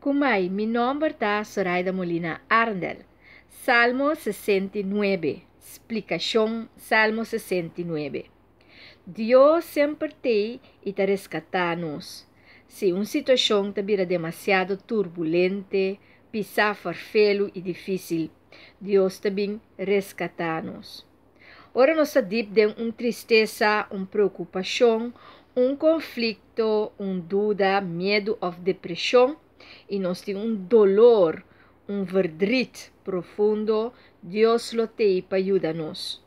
Kumai, mi nombre está Zoraida Molina Arndel. Salmo 69. Explicación Salmo 69. Dios sempre te e te rescatar-nos. Se uma situação te vira demasiado turbulente, pisar farfelo e difícil, Deus também rescatar-nos. Ora nós deep de uma tristeza, uma preocupação, um conflito, uma dúvida, medo ou depressão, y nos tiene un dolor, un verdrit profundo, Dios lo y ayúdanos.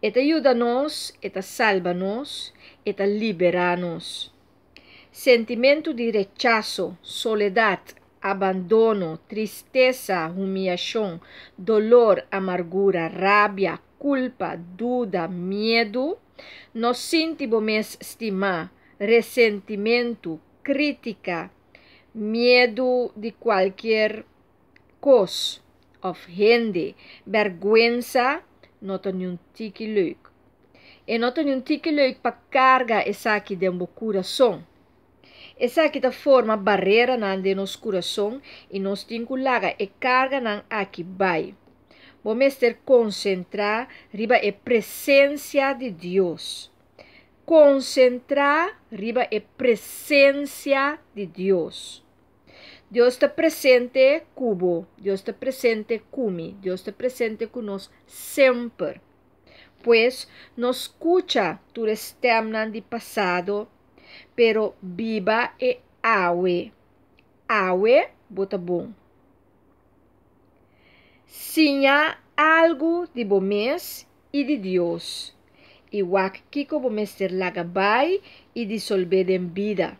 Et ayúdanos, et sálvanos, et liberanos. Sentimiento de rechazo, soledad, abandono, tristeza, humillación, dolor, amargura, rabia, culpa, duda, miedo, nos sentimos estima, resentimiento, crítica, miedo de cualquier cosa, ofende, vergüenza, no un tique leuk. E un un tique leuk para carga esa aquí de un corazón. Esa aquí da forma barrera nan de nos corazón y nos vinculaga e carga nan aquí bay. Vou mestre concentrar riba e presencia de Dios. Concentrar riba e presencia de Dios. Dios está presente cubo, Dios está presente cumi, Dios está presente con nos siempre. Pues nos escucha tu restemnan de pasado, pero viva e awe. Awe, bota bom. Sinha algo de bomes y de Dios. Igual que Kiko bomes ter lagabay y disolver en vida.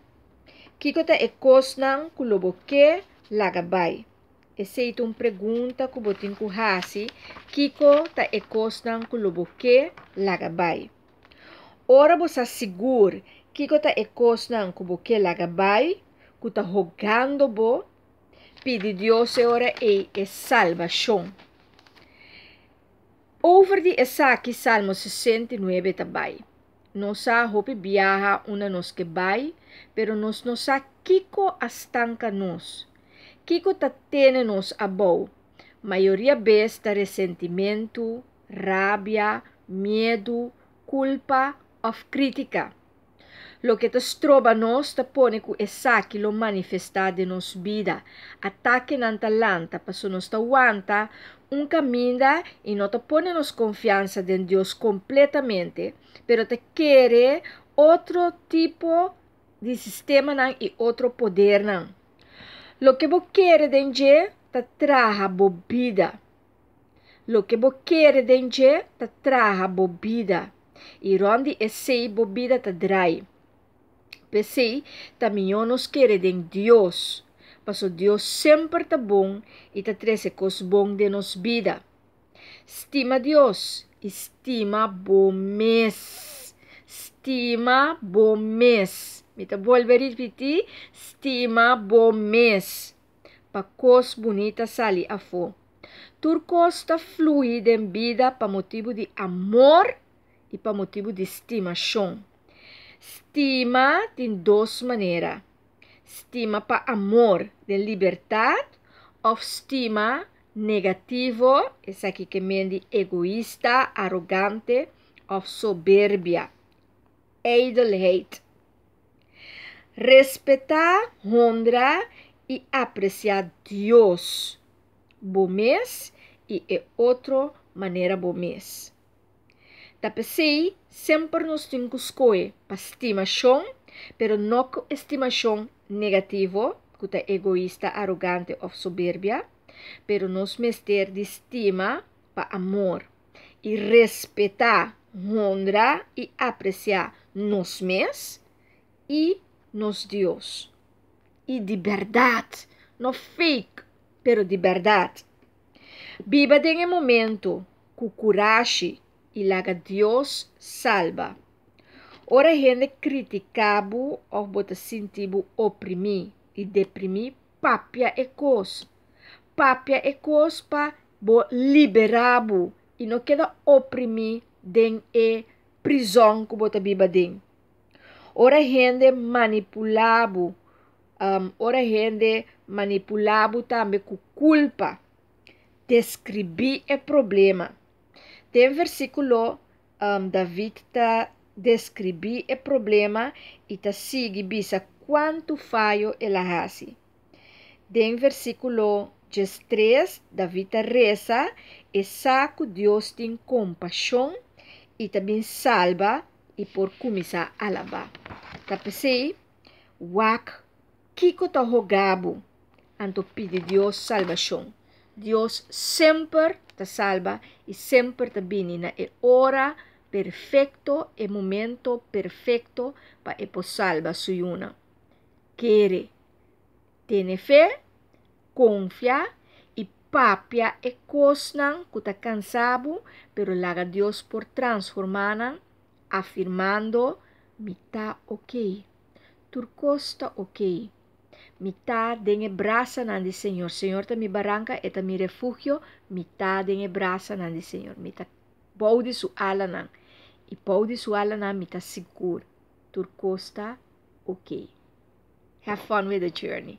que kota ekos nang kuloboke lagabay. Esse é uma pergunta que botin ku hasi, kiko ta ekos nang kuloboke lagabay. Ora você segura kiko ta ekos nang kuboke lagabay, ku ta rogando bo, pide Deus ora e é salvação. Over die Esaki Salmo 69 tabai nosa hopi biyaha una nos kebay, pero nos nosa kiko astanka nos. Kiko tatene nos abou. Maioria besta, da ressentimento, rabia, medo, culpa ou crítica. Lo que te estroba nos te pone cu esaki lo manifesta de nos vida. Ataque en antalanta, paso nos te aguanta un camina y no te pone nos confianza en Dios completamente, pero te quiere otro tipo de sistema nan y otro poder Lo que vos quiere de je, te traja bobida. Lo que vos quiere de je, te traja bobida. Y rondi ese bobida te trae. PC, também nos quer Deus. Mas o Deus sempre está bom e está trazendo coisas bom de nos vida. Estima Deus, estima bom mês. Estima bom mês. Me a volver repetir, estima bom mês. Para coisas bonitas sali a fome. Turcosta fluida em vida para motivo de amor e para motivo de estimação. Estima tem duas maneiras. Estima para amor de liberdade ou estima negativo, esse aqui que mende egoísta, arrogante ou soberbia. hate. Respeitar, honrar e apreciar Deus. Bom mês e é outra maneira bom mês. Tapesei sempre nos tem que escolher para estimação, pero não com estimação negativo, que é egoísta, arrogante ou soberbia, pero nos mester de estima para amor e respeitar, honrar e apreciar nos mes e nos Deus. E de verdade, não fake, pero de verdade. Biba de um momento com coragem e la que Deus salva. Ora gente criticabo ou bota sintibo oprimi, e deprimi, papia e cos. Papia e cos pa bo liberabo e não queda oprimi den e prisão que bota biba den. Ora gente manipulabo, um, ora gente manipulabo também com culpa. Descrevi o problema tem versículo um, David está descrevi o problema e está sigue bisa quanto falho ela hace. Tem versículo 3, David tá reza e saco Deus tem compaixão e também salva e por começar a alabar. Tá pensei? Wak, Kiko tá rogabo, anto pide Deus salvação. Dios siempre te salva y siempre te viene na e hora perfecto e momento perfecto para e su una Quiere, tiene fe, confía y papia e cosnan te cansabu, pero laga Dios por transformanan, afirmando, mi está ok, costa ok. Mitad en braza nandi Señor. Señor, ta mi barranca, eta mi refugio. Mitad en brasa nandi Señor. Mita pode su alanan. Y poudi su alanan mita seguro. turcosta ok. Have fun with the journey.